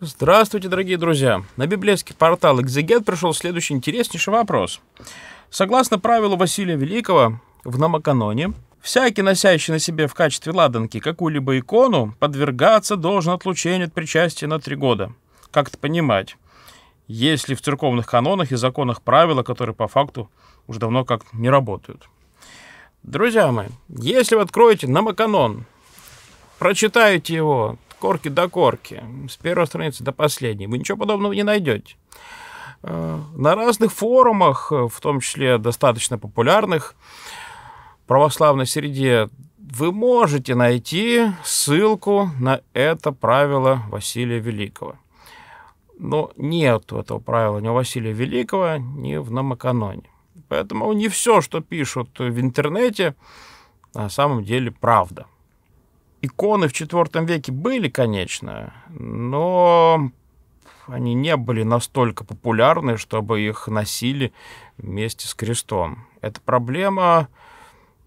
Здравствуйте, дорогие друзья! На библейский портал «Экзегет» пришел следующий интереснейший вопрос. Согласно правилу Василия Великого, в Намаканоне всякий, носящий на себе в качестве ладанки какую-либо икону, подвергаться должен отлучению от причастия на три года. Как это понимать? Если в церковных канонах и законах правила, которые по факту уже давно как не работают. Друзья мои, если вы откроете Намаканон, прочитаете его, корки до корки, с первой страницы до последней. Вы ничего подобного не найдете. Э, на разных форумах, э, в том числе достаточно популярных, православной среде, вы можете найти ссылку на это правило Василия Великого. Но нет этого правила ни у Василия Великого, ни в Намаканоне. Поэтому не все, что пишут в интернете, на самом деле правда иконы в IV веке были, конечно, но они не были настолько популярны, чтобы их носили вместе с крестом. Это проблема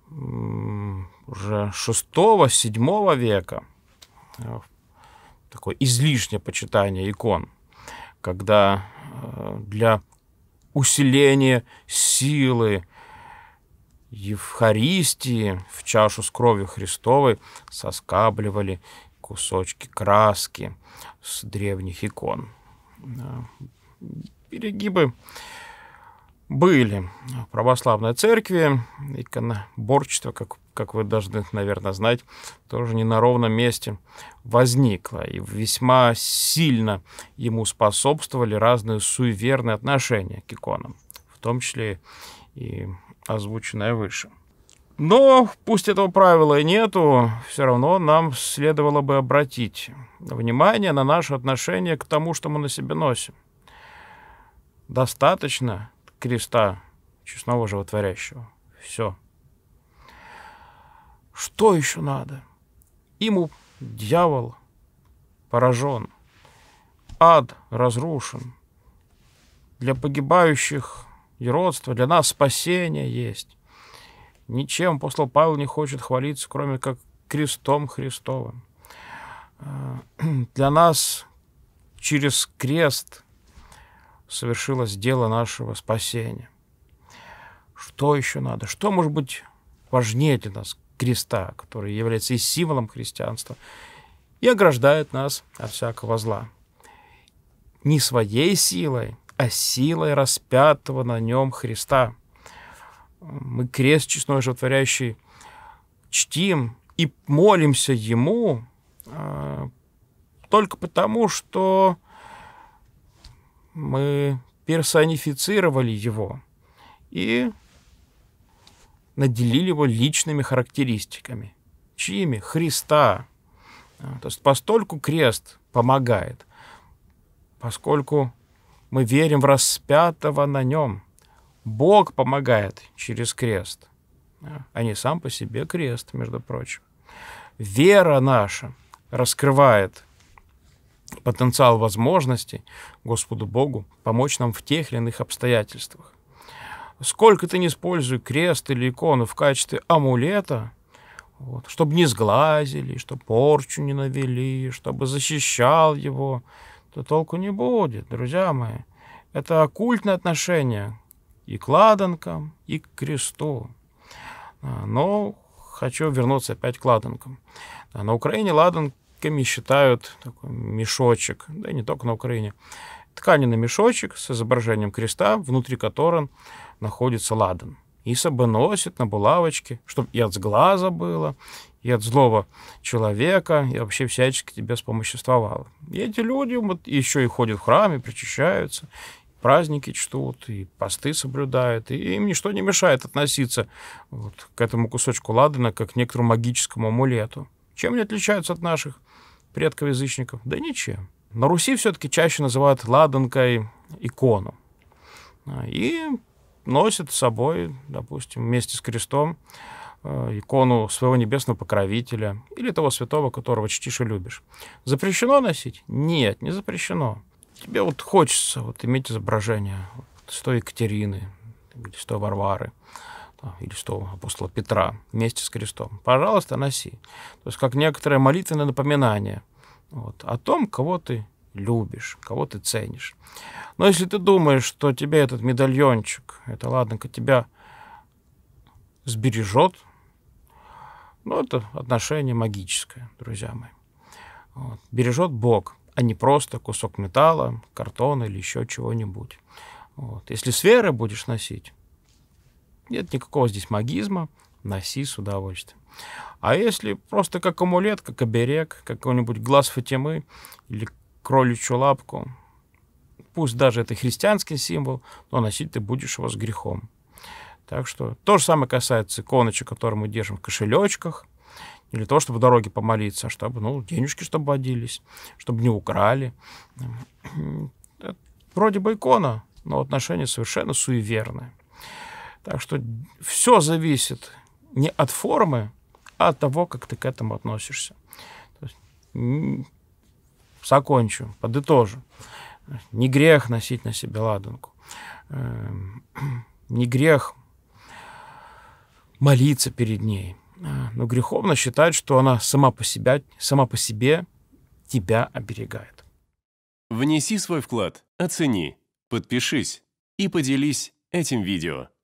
уже 6-7 века. Э, такое излишнее почитание икон, когда э, для усиления силы, Евхаристии в чашу с кровью Христовой соскабливали кусочки краски с древних икон. Перегибы были в православной церкви, иконоборчество, как, как вы должны, наверное, знать, тоже не на ровном месте возникло. И весьма сильно ему способствовали разные суеверные отношения к иконам, в том числе и озвученное выше. Но пусть этого правила и нету, все равно нам следовало бы обратить внимание на наше отношение к тому, что мы на себе носим. Достаточно креста честного животворящего. Все. Что еще надо? Ему дьявол поражен, ад разрушен. Для погибающих и родство, для нас спасение есть. Ничем апостол Павел не хочет хвалиться, кроме как крестом Христовым. Для нас через крест совершилось дело нашего спасения. Что еще надо? Что может быть важнее для нас креста, который является и символом христианства, и ограждает нас от всякого зла? Не своей силой, а силой распятого на нем Христа. Мы крест честной животворящий чтим и молимся Ему э, только потому, что мы персонифицировали Его и наделили Его личными характеристиками. Чьими? Христа. А, то есть постольку крест помогает, поскольку мы верим в распятого на нем. Бог помогает через крест, а, а не сам по себе крест, между прочим. Вера наша раскрывает потенциал возможностей Господу Богу помочь нам в тех или иных обстоятельствах. Сколько ты не используй крест или икону в качестве амулета, вот, чтобы не сглазили, чтобы порчу не навели, чтобы защищал его, то толку не будет, друзья мои. Это оккультное отношение и к ладанкам, и к кресту. А, но хочу вернуться опять к ладанкам. А, на Украине ладанками считают такой мешочек, да и не только на Украине. Тканиный мешочек с изображением креста, внутри которого находится ладан и собоносит на булавочке, чтобы и от сглаза было, и от злого человека, и вообще всячески тебя спомоществовало. И эти люди вот еще и ходят в храме, и причащаются, праздники чтут, и посты соблюдают, и им ничто не мешает относиться вот к этому кусочку ладана как к некоторому магическому амулету. Чем они отличаются от наших предков-язычников? Да ничем. На Руси все-таки чаще называют ладанкой икону. А, и носит с собой, допустим, вместе с крестом э, икону своего небесного покровителя или того святого, которого чтишь и любишь. Запрещено носить? Нет, не запрещено. Тебе вот хочется вот иметь изображение вот, святой Екатерины или святой Варвары а, или что апостола Петра вместе с крестом. Пожалуйста, носи. То есть как некоторое молитвенное напоминание вот, о том, кого ты любишь, кого ты ценишь. Но если ты думаешь, что тебе этот медальончик, это ладно-ка тебя сбережет, ну, это отношение магическое, друзья мои. Вот. Бережет Бог, а не просто кусок металла, картона или еще чего-нибудь. Вот. Если с верой будешь носить, нет никакого здесь магизма, носи с удовольствием. А если просто как амулет, как оберег, какой-нибудь глаз Фатимы или кроличью лапку, пусть даже это христианский символ, но носить ты будешь его с грехом. Так что то же самое касается иконочек, которые мы держим в кошелечках, не для того, чтобы в дороге помолиться, а чтобы, ну, денежки, чтобы водились, чтобы не украли. Это вроде бы икона, но отношения совершенно суеверны. Так что все зависит не от формы, а от того, как ты к этому относишься закончу, подытожу. Не грех носить на себе ладанку. Эм, не грех молиться перед ней. Э, но греховно считать, что она сама по, себя, сама по себе тебя оберегает. Внеси свой вклад, оцени, подпишись и поделись этим видео.